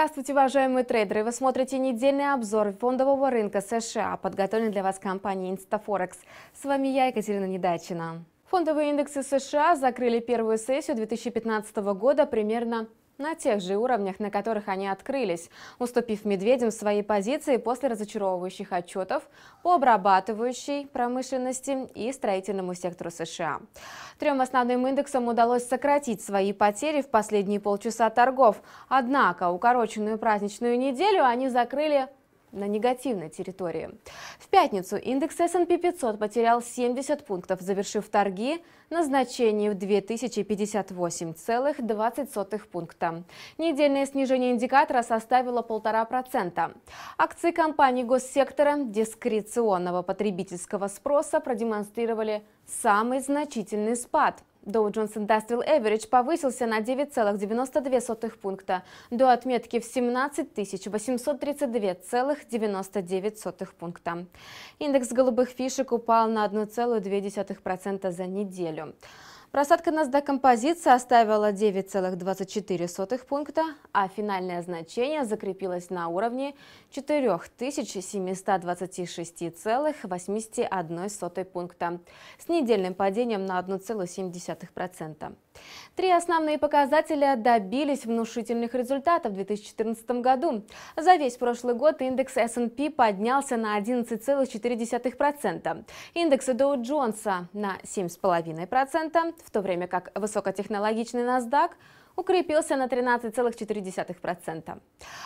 Здравствуйте, уважаемые трейдеры! Вы смотрите недельный обзор фондового рынка США, подготовленный для вас компанией Instaforex. С вами я, Екатерина Недачина. Фондовые индексы США закрыли первую сессию 2015 года примерно на тех же уровнях, на которых они открылись, уступив медведям свои позиции после разочаровывающих отчетов по обрабатывающей промышленности и строительному сектору США. Трем основным индексам удалось сократить свои потери в последние полчаса торгов, однако укороченную праздничную неделю они закрыли на негативной территории. В пятницу индекс S&P 500 потерял 70 пунктов, завершив торги на значении в 2058,20 пункта. Недельное снижение индикатора составило 1,5%. Акции компаний госсектора дискреционного потребительского спроса продемонстрировали самый значительный спад – Dow Jones Industrial Average повысился на 9,92 пункта до отметки в 17 832,99 пункта. Индекс голубых фишек упал на 1,2% за неделю. Просадка NASDAQ композиции оставила 9,24 пункта, а финальное значение закрепилось на уровне 4726,81 пункта с недельным падением на 1,7%. Три основные показателя добились внушительных результатов в 2014 году. За весь прошлый год индекс S&P поднялся на 11,4%, индекс Dow Джонса на 7,5%, в то время как высокотехнологичный NASDAQ укрепился на 13,4%.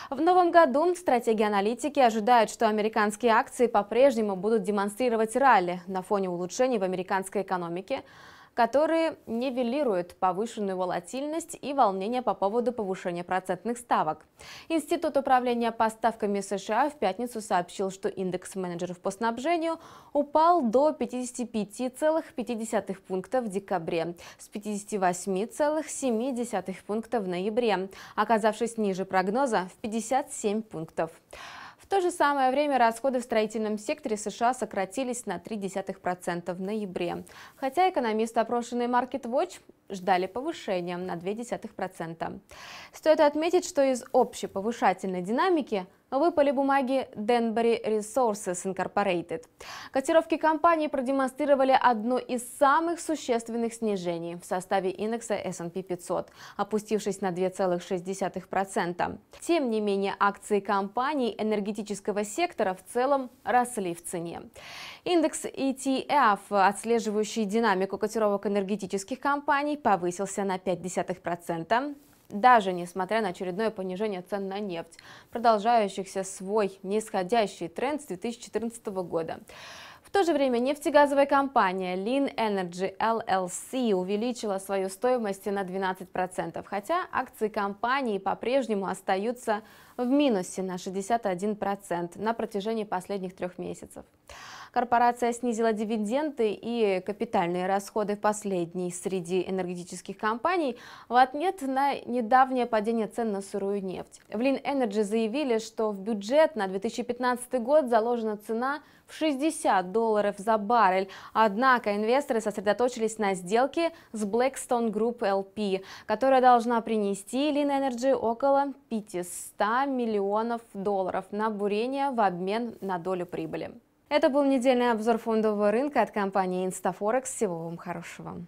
В новом году стратеги аналитики ожидают, что американские акции по-прежнему будут демонстрировать ралли на фоне улучшений в американской экономике, которые нивелируют повышенную волатильность и волнение по поводу повышения процентных ставок. Институт управления поставками США в пятницу сообщил, что индекс менеджеров по снабжению упал до 55,5 пункта в декабре, с 58,7 пункта в ноябре, оказавшись ниже прогноза в 57 пунктов. В то же самое время расходы в строительном секторе США сократились на 0,3% в ноябре. Хотя экономисты, опрошенные Market Watch, ждали повышения на 0,2%. Стоит отметить, что из общей повышательной динамики – выпали бумаги Denbury Resources Incorporated. Котировки компании продемонстрировали одно из самых существенных снижений в составе индекса S&P 500, опустившись на 2,6%. Тем не менее, акции компаний энергетического сектора в целом росли в цене. Индекс ETF, отслеживающий динамику котировок энергетических компаний, повысился на 0,5% даже несмотря на очередное понижение цен на нефть, продолжающихся свой нисходящий тренд с 2014 года. В то же время нефтегазовая компания Lean Energy LLC увеличила свою стоимость на 12%, хотя акции компании по-прежнему остаются в минусе на 61% на протяжении последних трех месяцев. Корпорация снизила дивиденды и капитальные расходы в последней среди энергетических компаний в ответ на недавнее падение цен на сырую нефть. В Lean Energy заявили, что в бюджет на 2015 год заложена цена в 60 долларов за баррель. Однако инвесторы сосредоточились на сделке с Blackstone Group LP, которая должна принести Lean Energy около 500 миллионов долларов на бурение в обмен на долю прибыли. Это был недельный обзор фондового рынка от компании «Инстафорекс». Всего вам хорошего.